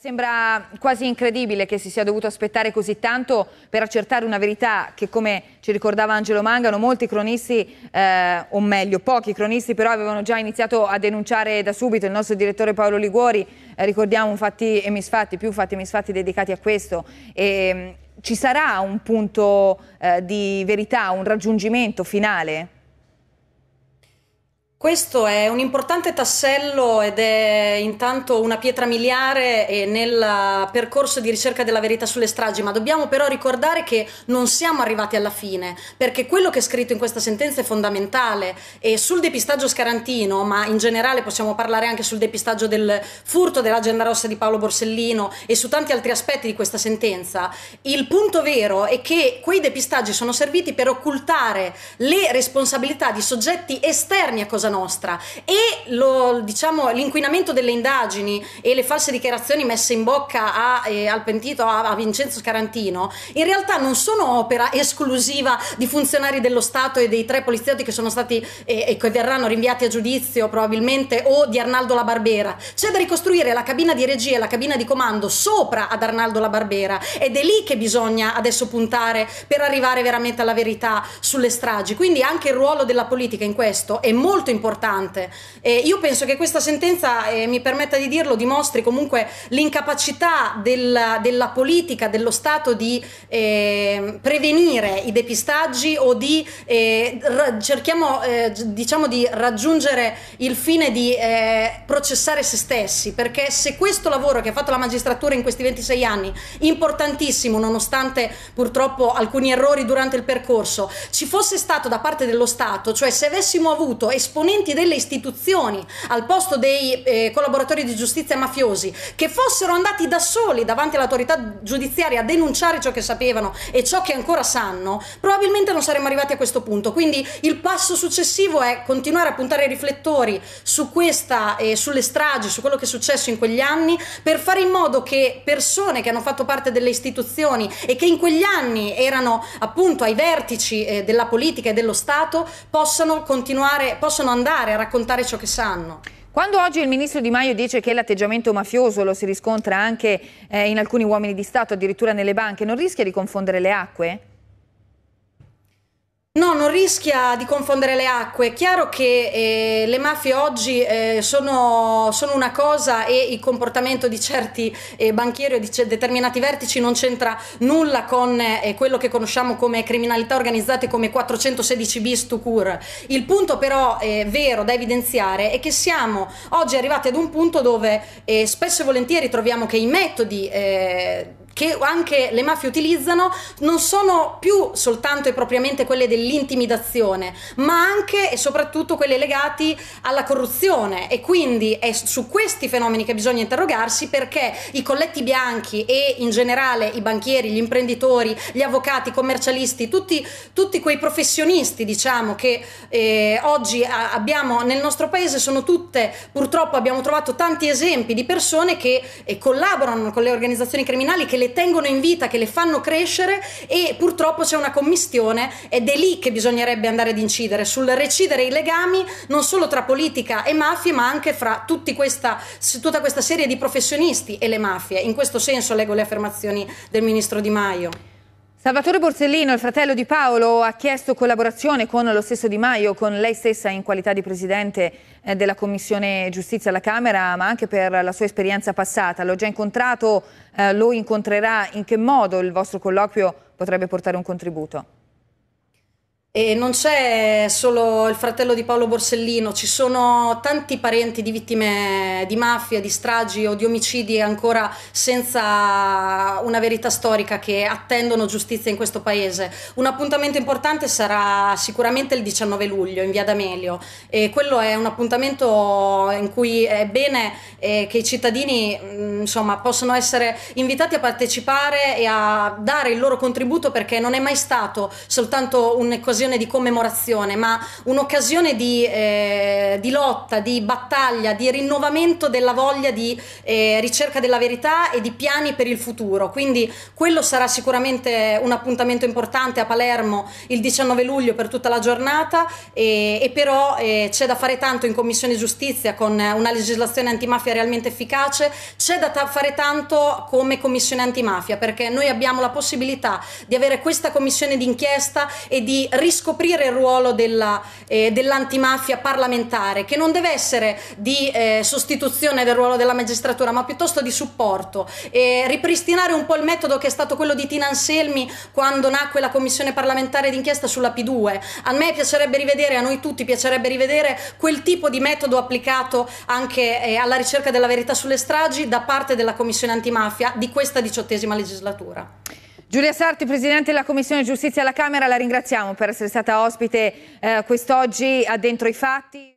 Sembra quasi incredibile che si sia dovuto aspettare così tanto per accertare una verità che, come ci ricordava Angelo Mangano, molti cronisti, eh, o meglio pochi cronisti, però avevano già iniziato a denunciare da subito. Il nostro direttore Paolo Liguori, eh, ricordiamo fatti e misfatti, più fatti e misfatti dedicati a questo. E, ehm, ci sarà un punto eh, di verità, un raggiungimento finale? Questo è un importante tassello ed è intanto una pietra miliare eh, nel percorso di ricerca della verità sulle stragi, ma dobbiamo però ricordare che non siamo arrivati alla fine, perché quello che è scritto in questa sentenza è fondamentale e sul depistaggio scarantino, ma in generale possiamo parlare anche sul depistaggio del furto dell'agenda rossa di Paolo Borsellino e su tanti altri aspetti di questa sentenza, il punto vero è che quei depistaggi sono serviti per occultare le responsabilità di soggetti esterni a cosa Cosa Nostra e lo, diciamo, l'inquinamento delle indagini e le false dichiarazioni messe in bocca a, eh, al pentito, a, a Vincenzo Scarantino, in realtà non sono opera esclusiva di funzionari dello Stato e dei tre poliziotti che sono stati eh, e che verranno rinviati a giudizio probabilmente o di Arnaldo La Barbera. C'è da ricostruire la cabina di regia e la cabina di comando sopra ad Arnaldo La Barbera ed è lì che bisogna adesso puntare per arrivare veramente alla verità sulle stragi. Quindi anche il ruolo della politica in questo è molto importante importante. E io penso che questa sentenza, eh, mi permetta di dirlo, dimostri comunque l'incapacità della, della politica, dello Stato di eh, prevenire i depistaggi o di eh, cerchiamo eh, diciamo di raggiungere il fine di eh, processare se stessi, perché se questo lavoro che ha fatto la magistratura in questi 26 anni, importantissimo nonostante purtroppo alcuni errori durante il percorso, ci fosse stato da parte dello Stato, cioè se avessimo avuto esponenti esponenti delle istituzioni al posto dei eh, collaboratori di giustizia mafiosi che fossero andati da soli davanti all'autorità giudiziaria a denunciare ciò che sapevano e ciò che ancora sanno, probabilmente non saremmo arrivati a questo punto. Quindi il passo successivo è continuare a puntare i riflettori su questa e eh, sulle stragi, su quello che è successo in quegli anni, per fare in modo che persone che hanno fatto parte delle istituzioni e che in quegli anni erano appunto ai vertici eh, della politica e dello Stato possano continuare, possano andare andare a raccontare ciò che sanno. Quando oggi il ministro Di Maio dice che l'atteggiamento mafioso lo si riscontra anche eh, in alcuni uomini di Stato, addirittura nelle banche, non rischia di confondere le acque? No, non rischia di confondere le acque. È chiaro che eh, le mafie oggi eh, sono, sono, una cosa e il comportamento di certi eh, banchieri o di determinati vertici non c'entra nulla con eh, quello che conosciamo come criminalità organizzata e come 416 bis to cure. Il punto però eh, vero da evidenziare è che siamo oggi arrivati ad un punto dove eh, spesso e volentieri troviamo che i metodi che anche le mafie utilizzano non sono più soltanto e propriamente quelle dell'intimidazione, ma anche e soprattutto quelle legate alla corruzione e quindi è su questi fenomeni che bisogna interrogarsi perché i colletti bianchi e in generale i banchieri, gli imprenditori, gli avvocati, i commercialisti, tutti, tutti quei professionisti diciamo che eh, oggi a, abbiamo nel nostro paese sono tutte, purtroppo abbiamo trovato tanti esempi di persone che eh, collaborano con le organizzazioni criminali che le tengono in vita, che le fanno crescere e purtroppo c'è una commistione ed è lì che bisognerebbe andare ad incidere, sul recidere i legami non solo tra politica e mafie ma anche fra questa, tutta questa serie di professionisti e le mafie. In questo senso leggo le affermazioni del ministro Di Maio. Salvatore Borsellino, il fratello di Paolo, ha chiesto collaborazione con lo stesso Di Maio, con lei stessa in qualità di presidente eh, della Commissione Giustizia alla Camera, ma anche per la sua esperienza passata. L'ho già incontrato, eh, lo incontrerà. In che modo il vostro colloquio potrebbe portare un contributo? E non c'è solo il fratello di Paolo Borsellino, ci sono tanti parenti di vittime di mafia, di stragi o di omicidi ancora senza una verità storica che attendono giustizia in questo paese. Un appuntamento importante sarà sicuramente il 19 luglio in via D'Amelio e quello è un appuntamento in cui è bene eh, che i cittadini mm, insomma, possano essere invitati a partecipare e a dare il loro contributo perché non è mai stato soltanto un cosa un'occasione di commemorazione, ma un'occasione di, eh, di, lotta, di battaglia, di rinnovamento della voglia di eh, ricerca della verità e di piani per il futuro. Quindi quello sarà sicuramente un appuntamento importante a Palermo il 19 luglio per tutta la giornata e, e però eh, c'è da fare tanto in Commissione Giustizia con una legislazione antimafia realmente efficace, c'è da ta- fare tanto come Commissione Antimafia perché noi abbiamo la possibilità di avere questa commissione d'inchiesta e di rinnovare riscoprire il ruolo della, eh, dell'antimafia parlamentare, che non deve essere di eh, sostituzione del ruolo della magistratura, ma piuttosto di supporto. E ripristinare un po' il metodo che è stato quello di Tina Anselmi quando nacque la commissione parlamentare d'inchiesta sulla P2. A me piacerebbe rivedere, a noi tutti piacerebbe rivedere quel tipo di metodo applicato anche eh, alla ricerca della verità sulle stragi da parte della commissione antimafia di questa diciottesima legislatura. Giulia Sarti, Presidente della Commissione Giustizia alla Camera, la ringraziamo per essere stata ospite eh, quest'oggi a Dentro i Fatti.